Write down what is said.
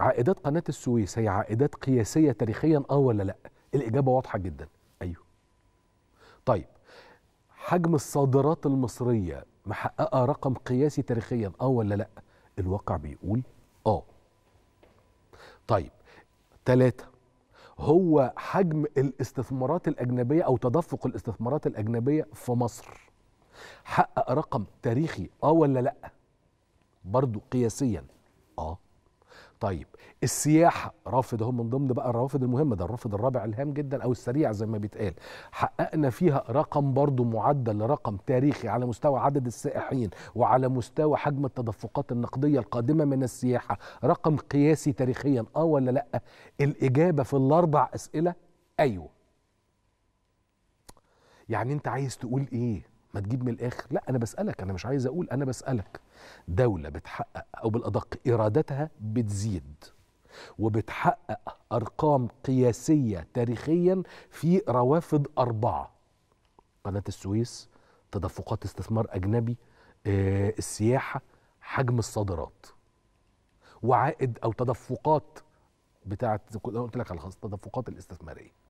عائدات قناه السويس هي عائدات قياسيه تاريخيا اه ولا لا الاجابه واضحه جدا ايوه طيب حجم الصادرات المصريه محققه رقم قياسي تاريخيا اه ولا لا الواقع بيقول اه طيب ثلاثة هو حجم الاستثمارات الأجنبية أو تدفق الاستثمارات الأجنبية في مصر حقق رقم تاريخي اه ولا لا برضو قياسيا اه طيب السياحه رافض هم من ضمن بقى الروافد المهمه ده الرافد الرابع الهام جدا او السريع زي ما بيتقال حققنا فيها رقم برضو معدل لرقم تاريخي على مستوى عدد السائحين وعلى مستوى حجم التدفقات النقديه القادمه من السياحه رقم قياسي تاريخيا اه ولا لا الاجابه في الاربع اسئله ايوه يعني انت عايز تقول ايه ما تجيب من الاخر لا انا بسالك انا مش عايز اقول انا بسالك دوله بتحقق او بالادق ارادتها بتزيد وبتحقق ارقام قياسيه تاريخيا في روافد اربعه قناه السويس تدفقات استثمار اجنبي آه، السياحه حجم الصادرات وعائد او تدفقات بتاعت قلت لك على التدفقات الاستثماريه